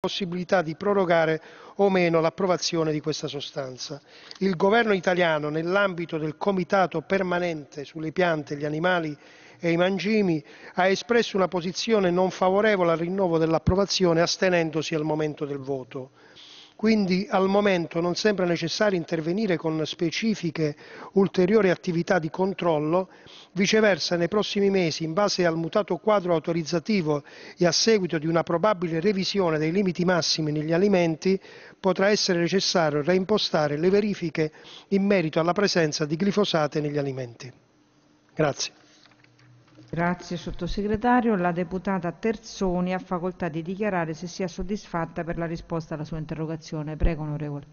possibilità di prorogare o meno l'approvazione di questa sostanza. Il governo italiano, nell'ambito del Comitato permanente sulle piante, gli animali e i mangimi, ha espresso una posizione non favorevole al rinnovo dell'approvazione, astenendosi al momento del voto. Quindi al momento non sembra necessario intervenire con specifiche ulteriori attività di controllo, viceversa nei prossimi mesi, in base al mutato quadro autorizzativo e a seguito di una probabile revisione dei limiti massimi negli alimenti, potrà essere necessario reimpostare le verifiche in merito alla presenza di glifosate negli alimenti. Grazie. Grazie sottosegretario. La deputata Terzoni ha facoltà di dichiarare se sia soddisfatta per la risposta alla sua interrogazione. Prego onorevole.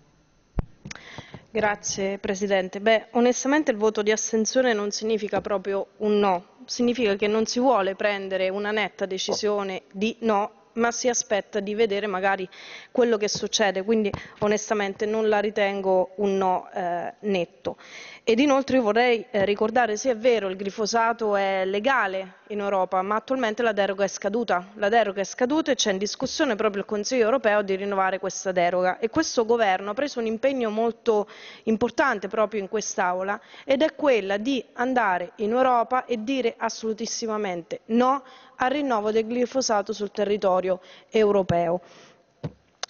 Grazie Presidente. Beh, onestamente il voto di astensione non significa proprio un no, significa che non si vuole prendere una netta decisione di no ma si aspetta di vedere magari quello che succede, quindi onestamente non la ritengo un no eh, netto. Ed inoltre vorrei eh, ricordare, se è vero, il glifosato è legale, in Europa, ma attualmente la deroga è scaduta. La deroga è scaduta e c'è in discussione proprio il Consiglio europeo di rinnovare questa deroga e questo governo ha preso un impegno molto importante proprio in quest'Aula ed è quella di andare in Europa e dire assolutissimamente no al rinnovo del glifosato sul territorio europeo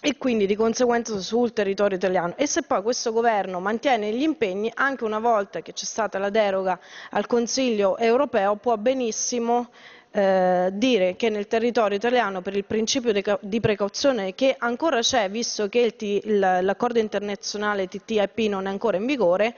e quindi di conseguenza sul territorio italiano. E se poi questo governo mantiene gli impegni, anche una volta che c'è stata la deroga al Consiglio europeo, può benissimo eh, dire che nel territorio italiano per il principio di precauzione che ancora c'è, visto che l'accordo internazionale TTIP non è ancora in vigore,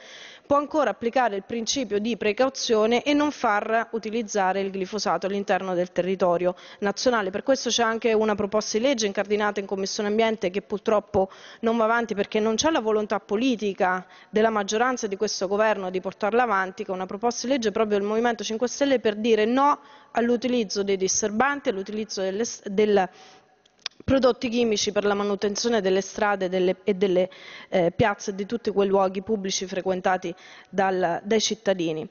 può ancora applicare il principio di precauzione e non far utilizzare il glifosato all'interno del territorio nazionale. Per questo c'è anche una proposta di legge incardinata in Commissione Ambiente che purtroppo non va avanti perché non c'è la volontà politica della maggioranza di questo governo di portarla avanti, che è una proposta di legge proprio del Movimento 5 Stelle per dire no all'utilizzo dei disturbanti, all'utilizzo del prodotti chimici per la manutenzione delle strade delle, e delle eh, piazze e di tutti quei luoghi pubblici frequentati dal, dai cittadini.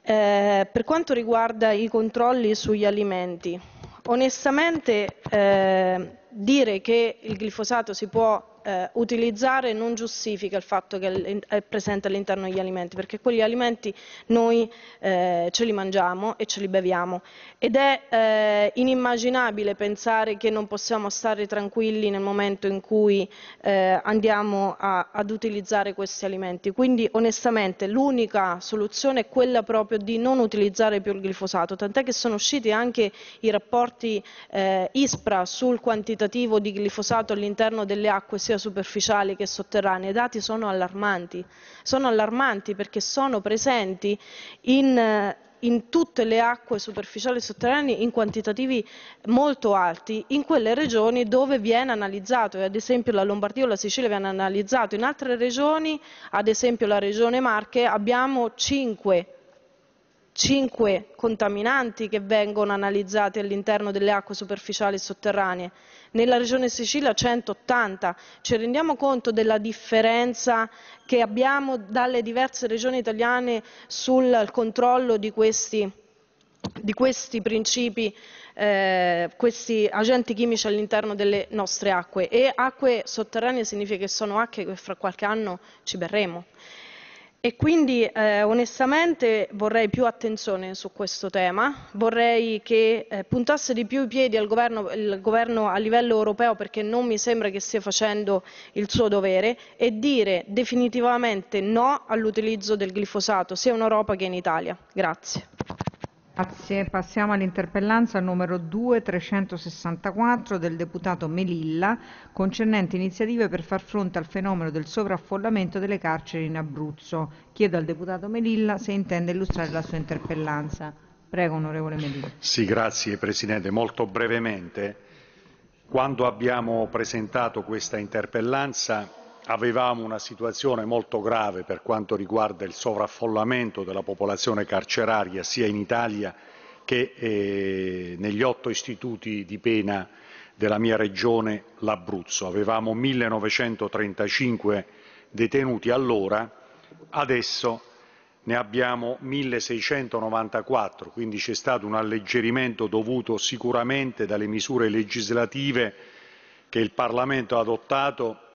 Eh, per quanto riguarda i controlli sugli alimenti, onestamente eh, dire che il glifosato si può eh, utilizzare non giustifica il fatto che è presente all'interno degli alimenti, perché quegli alimenti noi eh, ce li mangiamo e ce li beviamo. Ed è eh, inimmaginabile pensare che non possiamo stare tranquilli nel momento in cui eh, andiamo a, ad utilizzare questi alimenti. Quindi onestamente l'unica soluzione è quella proprio di non utilizzare più il glifosato, tant'è che sono usciti anche i rapporti eh, ISPRA sul quantitativo di glifosato all'interno delle acque sia superficiali che sotterranee, i dati sono allarmanti. Sono allarmanti perché sono presenti in, in tutte le acque superficiali e sotterranee in quantitativi molto alti, in quelle regioni dove viene analizzato, ad esempio la Lombardia o la Sicilia viene analizzato, in altre regioni, ad esempio la regione Marche, abbiamo 5 cinque contaminanti che vengono analizzati all'interno delle acque superficiali e sotterranee, nella regione Sicilia 180. Ci rendiamo conto della differenza che abbiamo dalle diverse regioni italiane sul controllo di questi, di questi principi, eh, questi agenti chimici all'interno delle nostre acque e acque sotterranee significa che sono acque che fra qualche anno ci berremo. E quindi eh, onestamente vorrei più attenzione su questo tema, vorrei che eh, puntasse di più i piedi al governo, il governo a livello europeo perché non mi sembra che stia facendo il suo dovere e dire definitivamente no all'utilizzo del glifosato sia in Europa che in Italia. Grazie. Grazie. Passiamo all'interpellanza numero 2364 del deputato Melilla concernente iniziative per far fronte al fenomeno del sovraffollamento delle carceri in Abruzzo. Chiedo al deputato Melilla se intende illustrare la sua interpellanza. Prego, onorevole Melilla. Sì, grazie Presidente. Molto brevemente, quando abbiamo presentato questa interpellanza avevamo una situazione molto grave per quanto riguarda il sovraffollamento della popolazione carceraria sia in Italia che eh, negli otto istituti di pena della mia regione, l'Abruzzo. Avevamo 1935 detenuti allora, adesso ne abbiamo 1694, quindi c'è stato un alleggerimento dovuto sicuramente dalle misure legislative che il Parlamento ha adottato